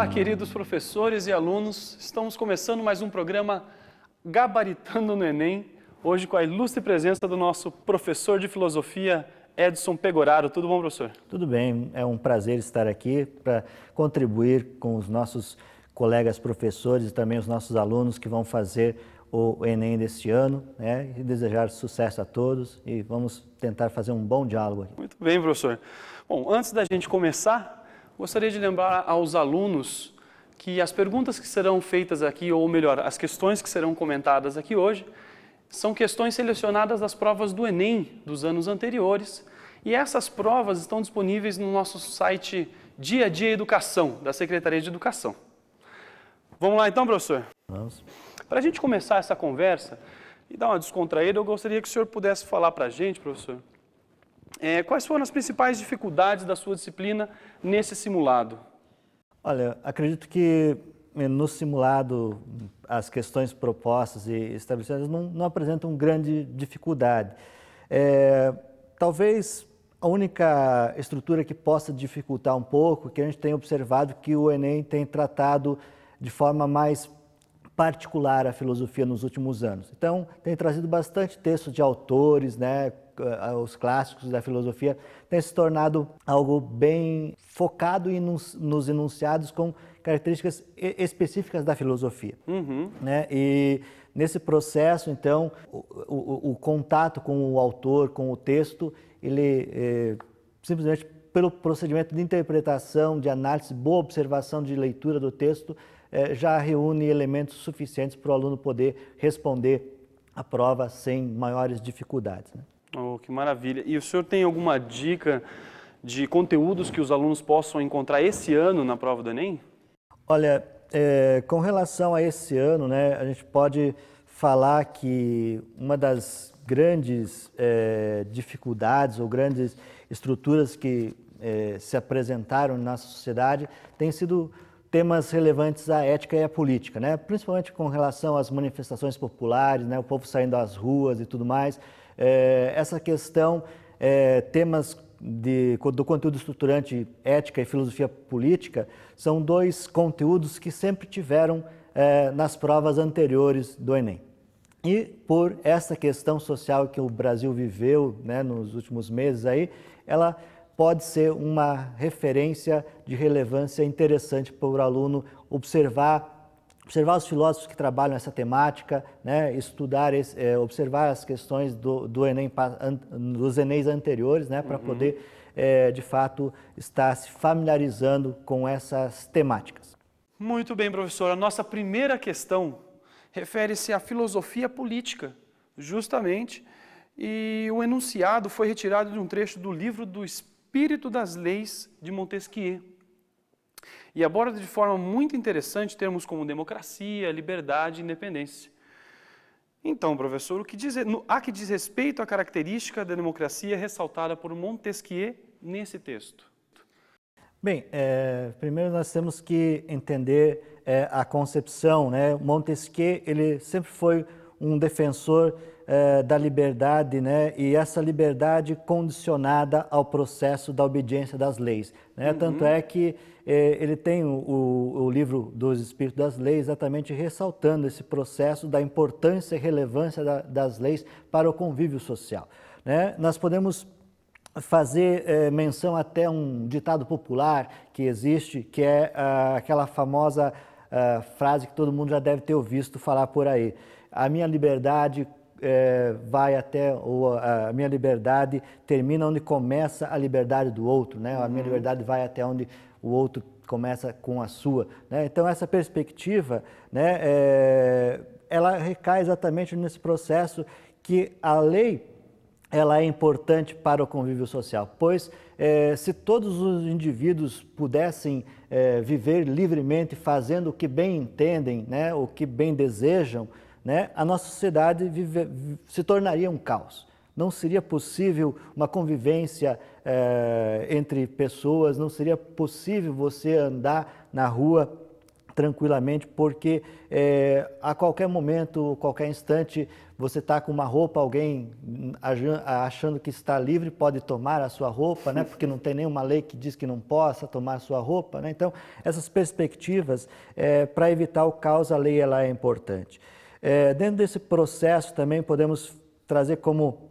Olá, queridos professores e alunos. Estamos começando mais um programa Gabaritando no Enem, hoje com a ilustre presença do nosso professor de filosofia, Edson Pegoraro. Tudo bom, professor? Tudo bem, é um prazer estar aqui para contribuir com os nossos colegas professores e também os nossos alunos que vão fazer o Enem deste ano, né? E desejar sucesso a todos e vamos tentar fazer um bom diálogo aqui. Muito bem, professor. Bom, antes da gente começar, Gostaria de lembrar aos alunos que as perguntas que serão feitas aqui, ou melhor, as questões que serão comentadas aqui hoje, são questões selecionadas das provas do Enem dos anos anteriores. E essas provas estão disponíveis no nosso site Dia a Dia Educação, da Secretaria de Educação. Vamos lá então, professor? Vamos. Para a gente começar essa conversa e dar uma descontraída, eu gostaria que o senhor pudesse falar para a gente, professor, é, quais foram as principais dificuldades da sua disciplina nesse simulado? Olha, acredito que eh, no simulado as questões propostas e estabelecidas não, não apresentam grande dificuldade. É, talvez a única estrutura que possa dificultar um pouco, que a gente tem observado que o Enem tem tratado de forma mais particular a filosofia nos últimos anos. Então, tem trazido bastante texto de autores, né, eh, aos ah, clássicos da filosofia, tem se tornado algo bem focado nos enunciados com características específicas da filosofia. Uhum. Né? E nesse processo, então, o, o, o, contato com o autor, com o texto, ele é, simplesmente pelo procedimento de interpretação, de análise, boa observação de leitura do texto, é, já reúne elementos suficientes para o aluno poder responder a prova sem maiores dificuldades. Né? Oh, que maravilha. E o senhor tem alguma dica de conteúdos que os alunos possam encontrar esse ano na prova do Enem? Olha, é, com relação a esse ano, né, a gente pode falar que uma das grandes é, dificuldades ou grandes estruturas que é, se apresentaram na sociedade tem sido temas relevantes à ética e à política, né? principalmente com relação às manifestações populares, né? o povo saindo às ruas e tudo mais. É, essa questão, é, temas de, do conteúdo estruturante ética e filosofia política, são dois conteúdos que sempre tiveram é, nas provas anteriores do Enem. E por essa questão social que o Brasil viveu né, nos últimos meses aí, ela pode ser uma referência de relevância interessante para o aluno observar observar os filósofos que trabalham essa temática, né, estudar, é, observar as questões do, do Enem, dos Eneis anteriores, né, para uhum. poder, é, de fato, estar se familiarizando com essas temáticas. Muito bem, professor. A nossa primeira questão refere-se à filosofia política, justamente, e o enunciado foi retirado de um trecho do livro do Espírito das Leis de Montesquieu e aborda de forma muito interessante termos como democracia, liberdade e independência. Então, professor, o que diz, no, há que diz respeito à característica da democracia ressaltada por Montesquieu nesse texto? Bem, é, primeiro nós temos que entender é, a concepção. Né? Montesquieu ele sempre foi um defensor eh, da liberdade, né? E essa liberdade condicionada ao processo da obediência das leis, né? Uhum. Tanto é que eh, ele tem o, o livro dos Espíritos das Leis exatamente ressaltando esse processo da importância e relevância da, das leis para o convívio social, né? Nós podemos fazer eh, menção até um ditado popular que existe, que é ah, aquela famosa ah, frase que todo mundo já deve ter ouvido falar por aí a minha liberdade é, vai até, ou a, minha liberdade termina onde começa a liberdade do outro, né? A minha uhum. liberdade vai até onde o outro começa com a sua. Né? Então, essa perspectiva, né, é, ela recai exatamente nesse processo que a lei ela é importante para o convívio social, pois é, se todos os indivíduos pudessem é, viver livremente, fazendo o que bem entendem, né, o que bem desejam, né, a nossa sociedade vive, se tornaria um caos. Não seria possível uma convivência é, entre pessoas, não seria possível você andar na rua tranquilamente, porque é, a qualquer momento, qualquer instante, você está com uma roupa, alguém achando que está livre pode tomar a sua roupa, né? porque não tem nenhuma lei que diz que não possa tomar a sua roupa. Né? Então, essas perspectivas, é, eh, para evitar o caos, a lei ela é importante. É, dentro desse processo também podemos trazer como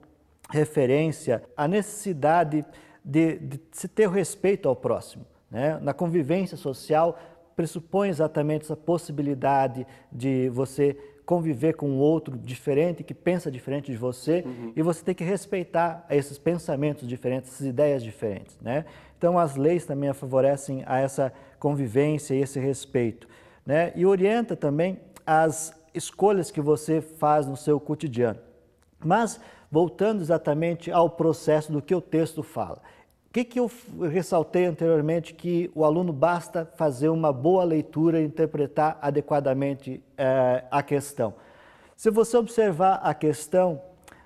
referência a necessidade de, de se ter respeito ao próximo. Né? Na convivência social, pressupõe exatamente essa possibilidade de você conviver com um outro diferente, que pensa diferente de você, uhum. e você tem que respeitar esses pensamentos diferentes, essas ideias diferentes. Né? Então, as leis também favorecem a essa convivência e esse respeito. Né? E orienta também as escolhas que você faz no seu cotidiano. Mas, voltando exatamente ao processo do que o texto fala. O que, que eu ressaltei anteriormente que o aluno basta fazer uma boa leitura e interpretar adequadamente eh, a questão? Se você observar a questão,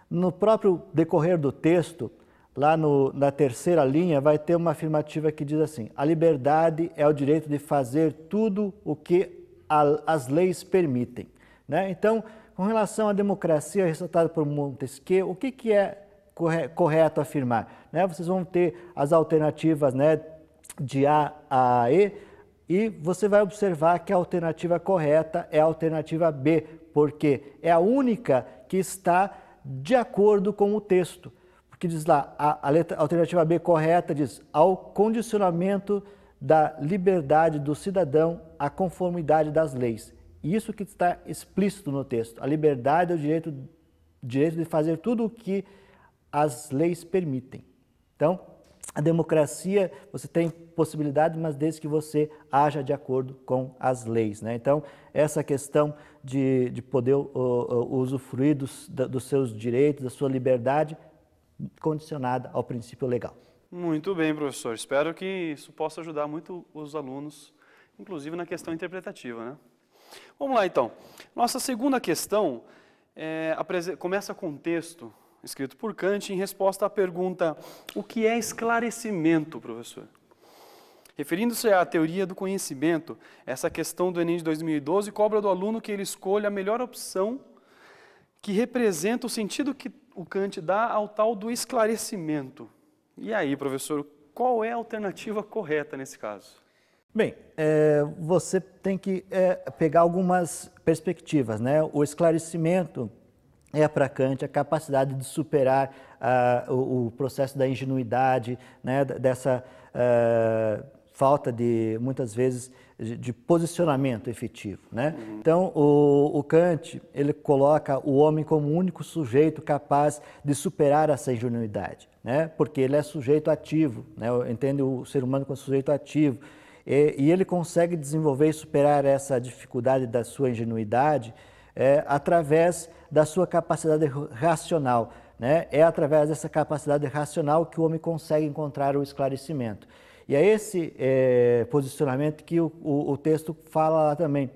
no próprio decorrer do texto, lá no, na terceira linha, vai ter uma afirmativa que diz assim: a liberdade é o direito de fazer tudo o que a, as leis permitem. Né? Então, com relação à democracia ressaltada por Montesquieu, o que, que é correto afirmar? Né? Vocês vão ter as alternativas né, de A a E e você vai observar que a alternativa correta é a alternativa B, porque é a única que está de acordo com o texto. Porque diz lá, a, a letra, a alternativa B correta diz ao condicionamento da liberdade do cidadão à conformidade das leis. Isso que está explícito no texto. A liberdade é o direito, direito de fazer tudo o que as leis permitem. Então, a democracia, você tem possibilidade, mas desde que você haja de acordo com as leis. Né? Então, essa questão de, de poder uh, uh, usufruir dos, da, dos seus direitos, da sua liberdade, condicionada ao princípio legal. Muito bem, professor. Espero que isso possa ajudar muito os alunos, inclusive na questão interpretativa. Né? Vamos lá então. Nossa segunda questão é, começa com um texto escrito por Kant em resposta à pergunta: o que é esclarecimento, professor? Referindo-se à teoria do conhecimento, essa questão do Enem de 2012 cobra do aluno que ele escolha a melhor opção que representa o sentido que o Kant dá ao tal do esclarecimento. E aí, professor, qual é a alternativa correta nesse caso? Bem, é, você tem que é, pegar algumas perspectivas, né? O esclarecimento é para Kant a capacidade de superar o, o, processo da ingenuidade, né? Dessa é, falta de muitas vezes de posicionamento efetivo, né? Uhum. Então o, o, Kant ele coloca o homem como o único sujeito capaz de superar essa ingenuidade, né? Porque ele é sujeito ativo, né? Entende o ser humano como sujeito ativo e, e ele consegue desenvolver e superar essa dificuldade da sua ingenuidade é, através da sua capacidade racional. Né? É através dessa capacidade racional que o homem consegue encontrar o esclarecimento. E é esse é, posicionamento que o, o, o, texto fala lá também.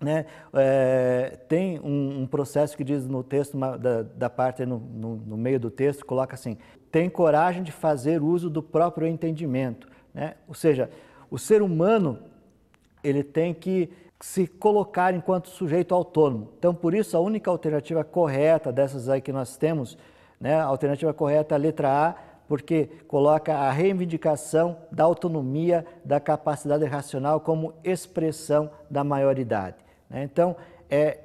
Né? É, tem um, um, processo que diz no texto, uma, da, da, parte no, no, no, meio do texto, coloca assim: tem coragem de fazer uso do próprio entendimento. Né? Ou seja, o ser humano ele tem que se colocar enquanto sujeito autônomo. Então, por isso, a única alternativa correta dessas aí que nós temos, né, a alternativa correta é a letra A, porque coloca a reivindicação da autonomia, da capacidade racional como expressão da maioridade. Né? Então, é,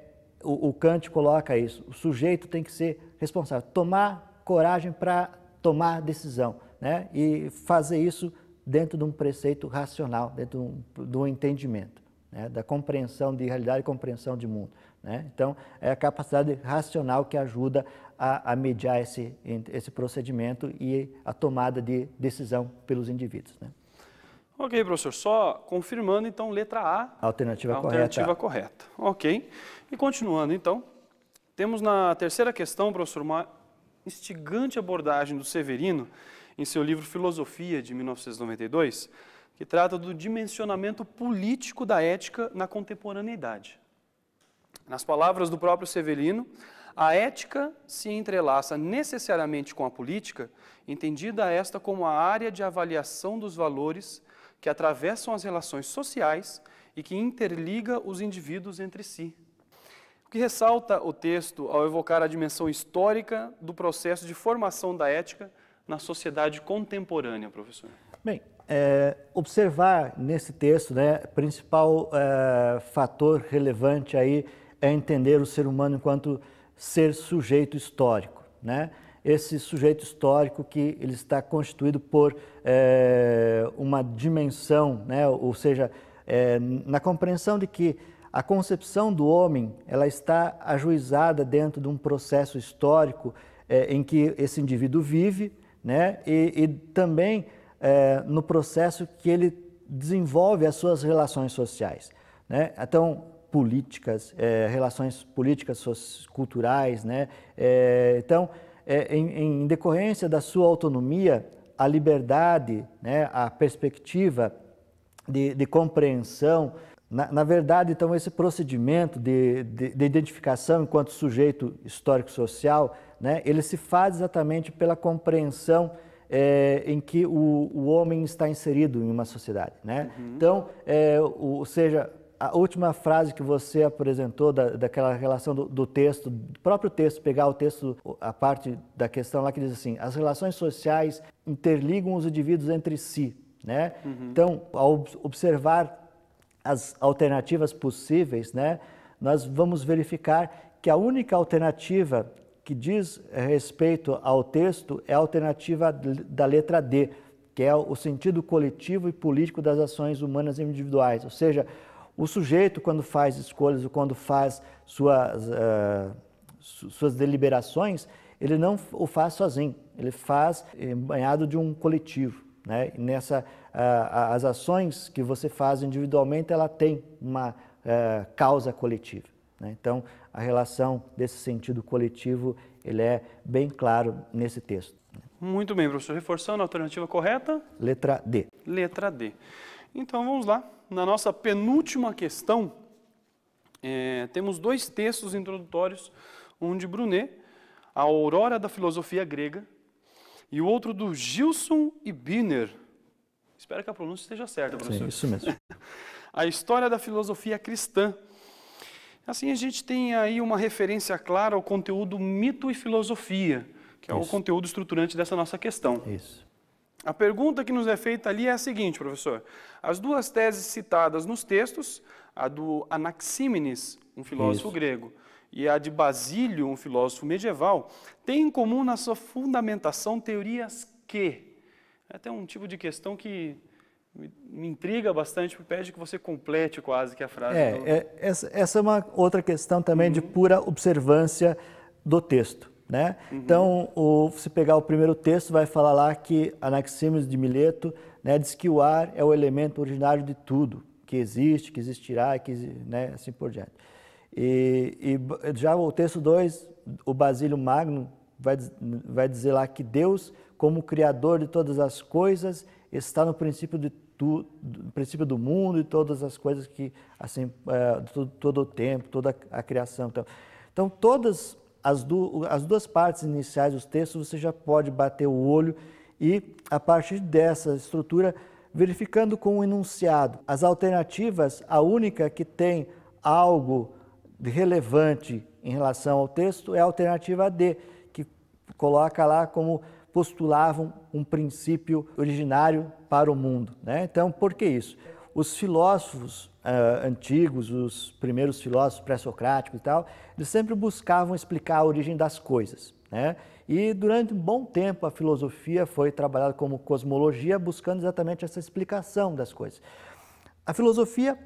o, o Kant coloca isso, o sujeito tem que ser responsável, tomar coragem para tomar decisão né? e fazer isso dentro de um preceito racional, dentro de um, do entendimento, né? da compreensão de realidade e compreensão de mundo. Né? Então, é a capacidade racional que ajuda a, a mediar esse, esse procedimento e a tomada de decisão pelos indivíduos. Né? Ok, professor. Só confirmando, então, letra A. Alternativa, alternativa correta. correta. Ok. E continuando, então, temos na terceira questão, professor, uma instigante abordagem do Severino em seu livro Filosofia, de 1992, que trata do dimensionamento político da ética na contemporaneidade. Nas palavras do próprio Severino, a ética se entrelaça necessariamente com a política, entendida esta como a área de avaliação dos valores que atravessam as relações sociais e que interliga os indivíduos entre si que ressalta o texto ao evocar a dimensão histórica do processo de formação da ética na sociedade contemporânea, professor? Bem, é, observar nesse texto, né, principal é, fator relevante aí é entender o ser humano enquanto ser sujeito histórico, né? Esse sujeito histórico que ele está constituído por é, uma dimensão, né? Ou seja, é, na compreensão de que a concepção do homem ela está ajuizada dentro de um processo histórico é, em que esse indivíduo vive, né? E, e também é, no processo que ele desenvolve as suas relações sociais, né? Então políticas, é, relações políticas culturais, né? então em, em decorrência da sua autonomia, a liberdade, né? A perspectiva de, de compreensão na, na verdade, então, esse procedimento de, de, de identificação enquanto sujeito histórico-social, né, ele se faz exatamente pela compreensão é, em que o, o, homem está inserido em uma sociedade. Né? Uhum. Então, é, o, ou seja, a última frase que você apresentou da, daquela relação do, do, texto, do próprio texto, pegar o texto, a parte da questão lá que diz assim: as relações sociais interligam os indivíduos entre si. Né? Uhum. Então, ao observar as alternativas possíveis, né, nós vamos verificar que a única alternativa que diz respeito ao texto é a alternativa da letra D, que é o sentido coletivo e político das ações humanas e individuais. Ou seja, o sujeito, quando faz escolhas ou quando faz suas, uh, suas deliberações, ele não o faz sozinho, ele faz banhado de um coletivo. Né? Nessa, as ações que você faz individualmente, ela tem uma é, causa coletiva. Né? Então, a relação desse sentido coletivo, ele é bem claro nesse texto. Muito bem, professor. Reforçando a alternativa correta? Letra D. Letra D. Então, vamos lá. Na nossa penúltima questão, é, temos dois textos introdutórios, um de Brunet, A Aurora da Filosofia Grega, e o outro do Gilson Biner. Espero que a pronúncia esteja certa, professor. Sim, isso mesmo. a história da filosofia cristã. Assim, a gente tem aí uma referência clara ao conteúdo mito e filosofia, que é isso. o conteúdo estruturante dessa nossa questão. Isso. A pergunta que nos é feita ali é a seguinte, professor. As duas teses citadas nos textos, a do Anaxímenes, um filósofo isso. grego, e a de Basílio, um filósofo medieval, têm em comum na sua fundamentação teorias que. É até um tipo de questão que me intriga bastante, pede que você complete quase que a frase. É, do... é essa, essa, é uma outra questão também uhum. de pura observância do texto. Né? Uhum. Então, o, se pegar o primeiro texto, vai falar lá que Anaximenes de Mileto né, diz que o ar é o elemento originário de tudo que existe, que existirá, que, né, assim por diante. E, e já o texto 2, o Basílio Magno vai, vai dizer lá que Deus, como Criador de todas as coisas, está no princípio, de tu, do, princípio do mundo e todas as coisas que, assim, é, todo, todo, o tempo, toda a criação. Então, então todas as, du, as duas partes iniciais dos textos, você já pode bater o olho e, a partir dessa estrutura, verificando com o enunciado. As alternativas, a única que tem algo relevante em relação ao texto é a alternativa D, que coloca lá como postulavam um princípio originário para o mundo. Né? Então, por que isso? Os filósofos uh, antigos, os primeiros filósofos pré-socráticos e tal, eles sempre buscavam explicar a origem das coisas. Né? E durante um bom tempo a filosofia foi trabalhada como cosmologia, buscando exatamente essa explicação das coisas. A filosofia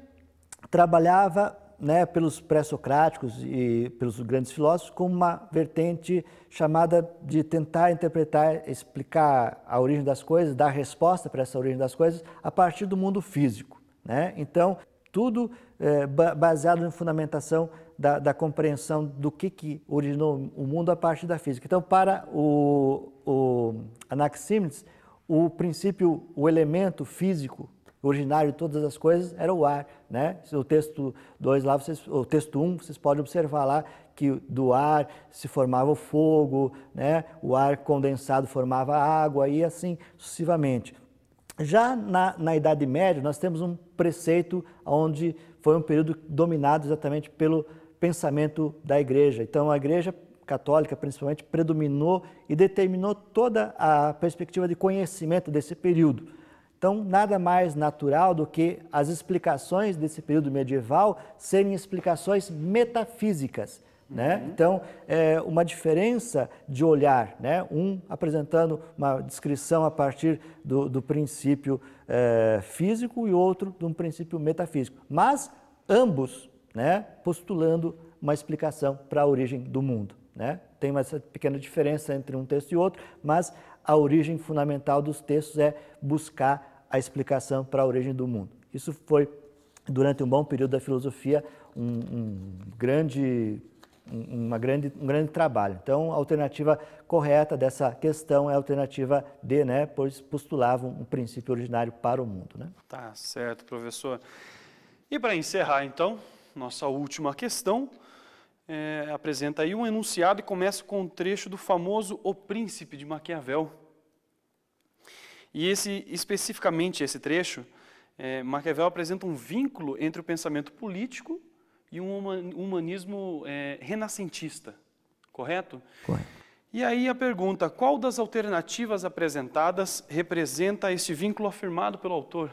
trabalhava né, pelos pré-socráticos e pelos grandes filósofos como uma vertente chamada de tentar interpretar, explicar a origem das coisas, dar resposta para essa origem das coisas a partir do mundo físico. Né? Então, tudo é, baseado em fundamentação da, da, compreensão do que, que originou o mundo a partir da física. Então, para o, o Anaximenes, o princípio, o elemento físico originário de todas as coisas era o ar, né? O texto 2 lá, vocês, o texto 1, um, vocês podem observar lá que do ar se formava o fogo, né? O ar condensado formava água e assim sucessivamente. Já na, na Idade Média, nós temos um preceito onde foi um período dominado exatamente pelo pensamento da igreja. Então, a igreja católica, principalmente, predominou e determinou toda a perspectiva de conhecimento desse período. Então, nada mais natural do que as explicações desse período medieval serem explicações metafísicas. Né? Uhum. Então, é uma diferença de olhar, né? um apresentando uma descrição a partir do, do princípio é, físico e outro de um princípio metafísico, mas ambos né, postulando uma explicação para a origem do mundo. Né? Tem uma pequena diferença entre um texto e outro, mas a origem fundamental dos textos é buscar a explicação para a origem do mundo. Isso foi, durante um bom período da filosofia, um, um grande uma grande, um grande trabalho. Então, a alternativa correta dessa questão é a alternativa D, né? pois postulava um princípio originário para o mundo. Né? Tá certo, professor. E para encerrar, então, nossa última questão, é, apresenta aí um enunciado e começa com um trecho do famoso O Príncipe de Maquiavel. E esse, especificamente esse trecho, é, Maquiavel apresenta um vínculo entre o pensamento político e um humanismo é, renascentista, correto? Correto. E aí a pergunta, qual das alternativas apresentadas representa esse vínculo afirmado pelo autor?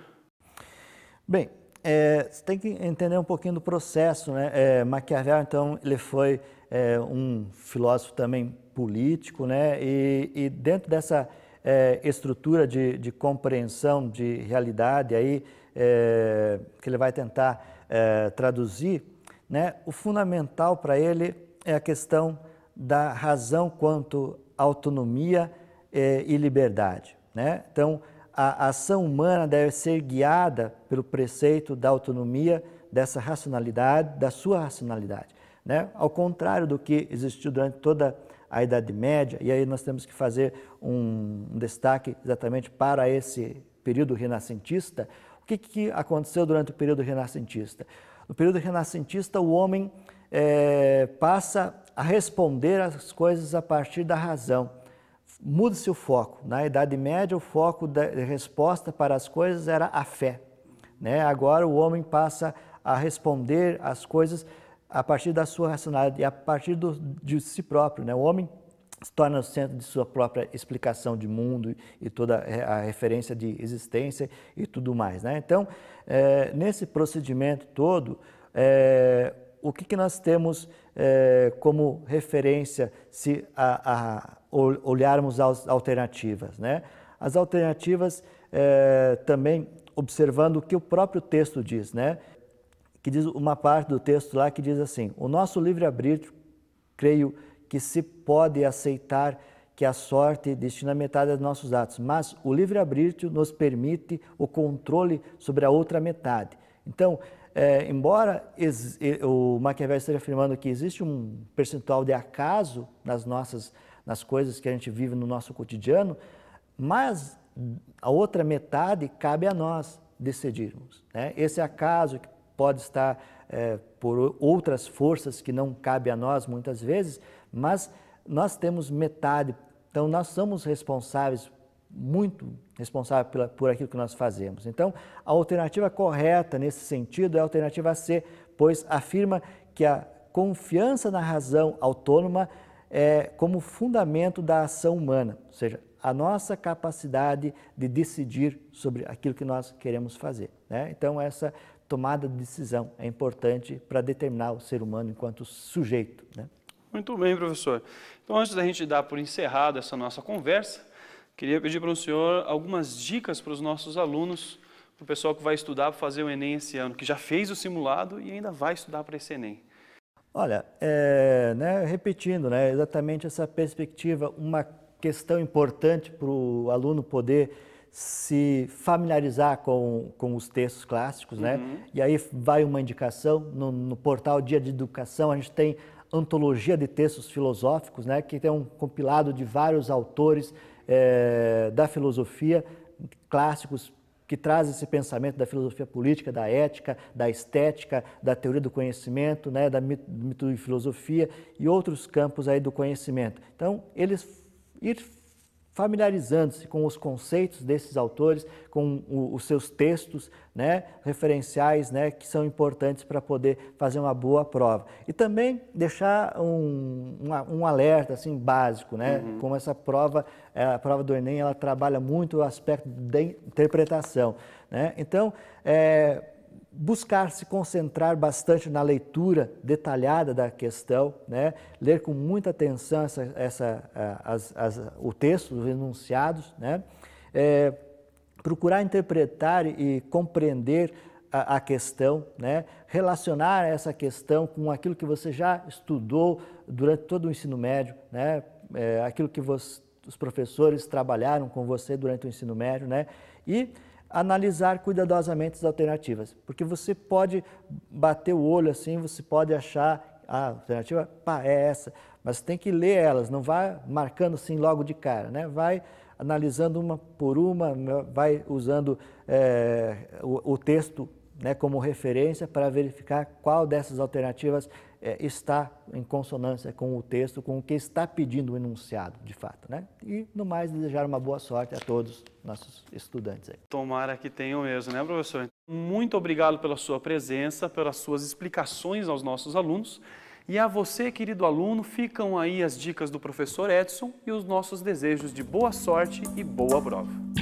Bem, é, você tem que entender um pouquinho do processo, né? É, Maquiavel, então, ele foi é, um filósofo também político, né? E, e dentro dessa é, estrutura de, de, compreensão de realidade aí é, que ele vai tentar é, traduzir, né? O fundamental para ele é a questão da razão quanto autonomia e liberdade, né? Então, a ação humana deve ser guiada pelo preceito da autonomia dessa racionalidade, da sua racionalidade. Né? Ao contrário do que existiu durante toda a Idade Média, e aí nós temos que fazer um destaque exatamente para esse período renascentista. O que, que aconteceu durante o período renascentista? No período renascentista, o homem é, passa a responder às coisas a partir da razão muda-se o foco. Na Idade Média, o foco da resposta para as coisas era a fé. Né? Agora o homem passa a responder às coisas a partir da sua racionalidade e a partir do, de si próprio. Né? O homem se torna o centro de sua própria explicação de mundo e toda a referência de existência e tudo mais. Né? Então, é, nesse procedimento todo, é, o que, que nós temos eh, como referência se a, a olharmos as alternativas. Né? As alternativas eh, também observando o que o próprio texto diz, né? que diz uma parte do texto lá que diz assim, o nosso livre-arbítrio, creio que se pode aceitar que a sorte destina metade dos nossos atos, mas o livre-arbítrio nos permite o controle sobre a outra metade. Então, é, embora ex, o Maquiavel esteja afirmando que existe um percentual de acaso nas nossas, nas coisas que a gente vive no nosso cotidiano, mas a outra metade cabe a nós decidirmos. Né? Esse acaso que pode estar é, por outras forças que não cabe a nós muitas vezes, mas nós temos metade, então nós somos responsáveis muito responsável pela, por aquilo que nós fazemos. Então, a alternativa correta nesse sentido é a alternativa C, pois afirma que a confiança na razão autônoma é como fundamento da ação humana, ou seja, a nossa capacidade de decidir sobre aquilo que nós queremos fazer. Né? Então, essa tomada de decisão é importante para determinar o ser humano enquanto sujeito. Né? Muito bem, professor. Então, antes da gente dar por encerrada essa nossa conversa, Queria pedir para o senhor algumas dicas para os nossos alunos, para o pessoal que vai estudar para fazer o Enem esse ano, que já fez o simulado e ainda vai estudar para esse Enem. Olha, é, né, repetindo, né, exatamente essa perspectiva, uma questão importante para o aluno poder se familiarizar com, com os textos clássicos, né? uhum. né? E aí vai uma indicação, no, no, portal Dia de Educação a gente tem antologia de textos filosóficos, né? Que tem um compilado de vários autores é, da filosofia, clássicos que traz esse pensamento da filosofia política, da ética, da estética, da teoria do conhecimento, né, da mito e filosofia e outros campos aí do conhecimento. Então, eles ir familiarizando-se com os conceitos desses autores, com o, os seus textos, né, referenciais, né, que são importantes para poder fazer uma boa prova. E também deixar um, um alerta assim básico, né, uhum. como essa prova, é, a prova do Enem, ela trabalha muito o aspecto da interpretação, né? Então, é, buscar se concentrar bastante na leitura detalhada da questão, né? ler com muita atenção essa, essa, as, as, o texto, os enunciados, né? É, procurar interpretar e compreender a, a, questão, né? relacionar essa questão com aquilo que você já estudou durante todo o ensino médio, né? É, aquilo que você, os professores trabalharam com você durante o ensino médio, né? e analisar cuidadosamente as alternativas, porque você pode bater o olho assim, você pode achar ah, a alternativa, pá, é essa, mas tem que ler elas, não vai marcando assim logo de cara, né? Vai analisando uma por uma, vai usando é, o, o texto né, como referência para verificar qual dessas alternativas é, está em consonância com o texto, com o que está pedindo o enunciado, de fato. Né? E, no mais, desejar uma boa sorte a todos nossos estudantes. Aí. Tomara que tenham mesmo, né, professor? Então, muito obrigado pela sua presença, pelas suas explicações aos nossos alunos. E a você, querido aluno, ficam aí as dicas do professor Edson e os nossos desejos de boa sorte e boa prova.